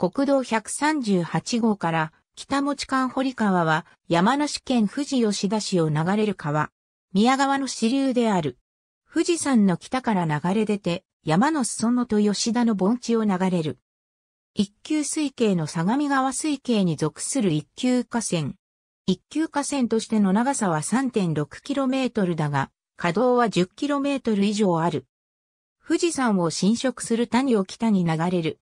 国道138号から北持間堀川は山梨県富士吉田市を流れる川。宮川の支流である。富士山の北から流れ出て山の裾野と吉田の盆地を流れる。一級水系の相模川水系に属する一級河川。一級河川としての長さは 3.6km だが、稼働は 10km 以上ある。富士山を侵食する谷を北に流れる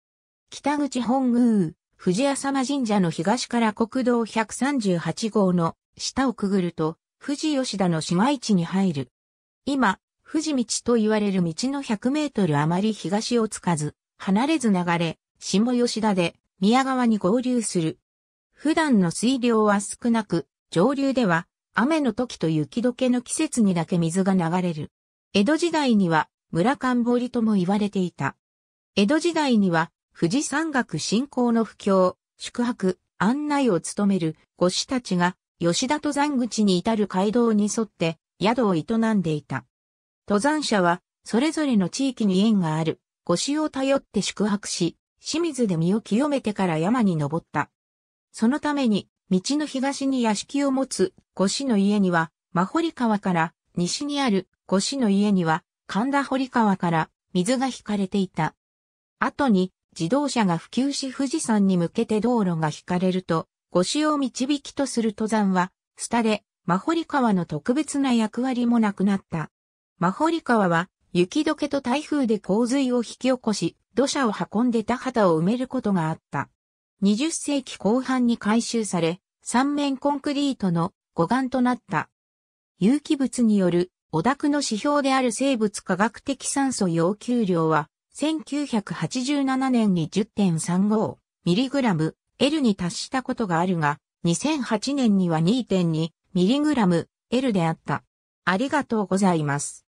北口本宮、藤浅間神社の東から国道138号の下をくぐると、富士吉田の市街地に入る。今、富士道と言われる道の100メートルあまり東をつかず、離れず流れ、下吉田で宮川に合流する。普段の水量は少なく、上流では雨の時と雪解けの季節にだけ水が流れる。江戸時代には村寒堀とも言われていた。江戸時代には富士山岳信仰の布教、宿泊、案内を務める御師たちが吉田登山口に至る街道に沿って宿を営んでいた。登山者はそれぞれの地域に縁がある御師を頼って宿泊し、清水で身を清めてから山に登った。そのために道の東に屋敷を持つ御師の家には、真堀川から西にある御師の家には神田堀川から水が引かれていた。後に自動車が普及し富士山に向けて道路が引かれると、護視を導きとする登山は、スタで、マホリ川の特別な役割もなくなった。マホリ川は、雪解けと台風で洪水を引き起こし、土砂を運んで田畑を埋めることがあった。20世紀後半に改修され、三面コンクリートの護岸となった。有機物による、お宅の指標である生物化学的酸素要求量は、1987年に 10.35mg L に達したことがあるが、2008年には 2.2mg L であった。ありがとうございます。